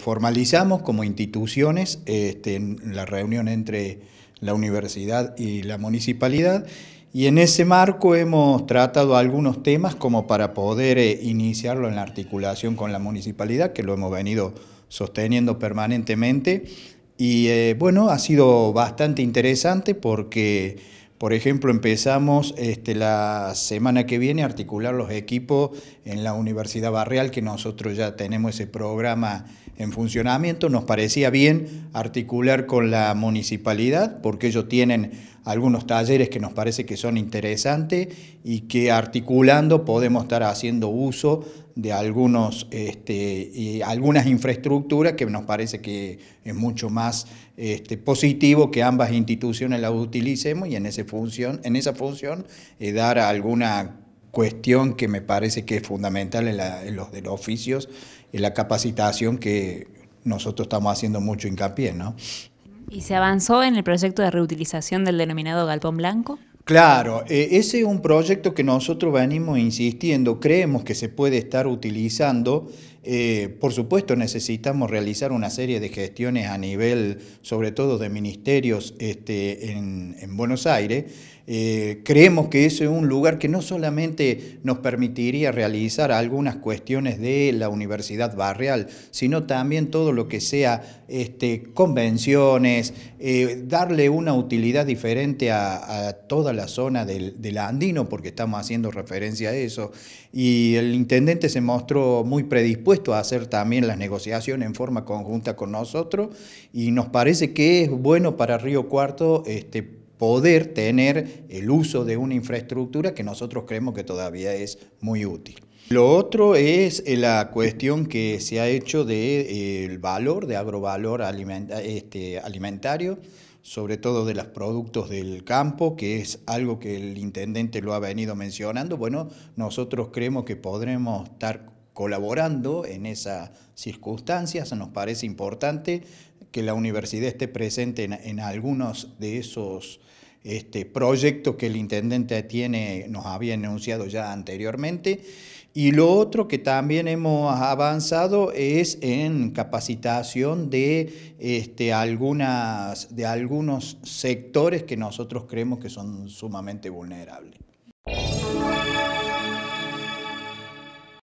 Formalizamos como instituciones este, la reunión entre la universidad y la municipalidad y en ese marco hemos tratado algunos temas como para poder eh, iniciarlo en la articulación con la municipalidad, que lo hemos venido sosteniendo permanentemente. Y eh, bueno, ha sido bastante interesante porque por ejemplo, empezamos este, la semana que viene a articular los equipos en la Universidad Barrial, que nosotros ya tenemos ese programa en funcionamiento. Nos parecía bien articular con la municipalidad, porque ellos tienen algunos talleres que nos parece que son interesantes y que articulando podemos estar haciendo uso de algunos, este, algunas infraestructuras que nos parece que es mucho más este, positivo que ambas instituciones las utilicemos y en, ese función, en esa función eh, dar alguna cuestión que me parece que es fundamental en, los de los oficios, en la capacitación que nosotros estamos haciendo mucho hincapié. ¿no? ¿Y se avanzó en el proyecto de reutilización del denominado galpón blanco? Claro, eh, ese es un proyecto que nosotros venimos insistiendo, creemos que se puede estar utilizando eh, por supuesto, necesitamos realizar una serie de gestiones a nivel, sobre todo, de ministerios este, en, Buenos Aires. Eh, creemos que eso es un lugar que no solamente nos permitiría realizar algunas cuestiones de la Universidad Barrial, sino también todo lo que sea este, convenciones, eh, darle una utilidad diferente a, toda la zona del, del andino, porque estamos haciendo referencia a eso. Y el intendente se mostró muy predispuesto a hacer también las negociaciones en forma conjunta con nosotros y nos parece que es bueno para Río Cuarto este, poder tener el uso de una infraestructura que nosotros creemos que todavía es muy útil. Lo otro es eh, la cuestión que se ha hecho del de, eh, valor, de agrovalor este, alimentario, sobre todo de los productos del campo, que es algo que el intendente lo ha venido mencionando. Bueno, nosotros creemos que podremos estar colaborando en esas circunstancias. Nos parece importante que la universidad esté presente en, algunos de esos este, proyectos que el intendente tiene, nos había enunciado ya anteriormente. Y lo otro que también hemos avanzado es en capacitación de, este, algunas, de algunos sectores que nosotros creemos que son sumamente vulnerables.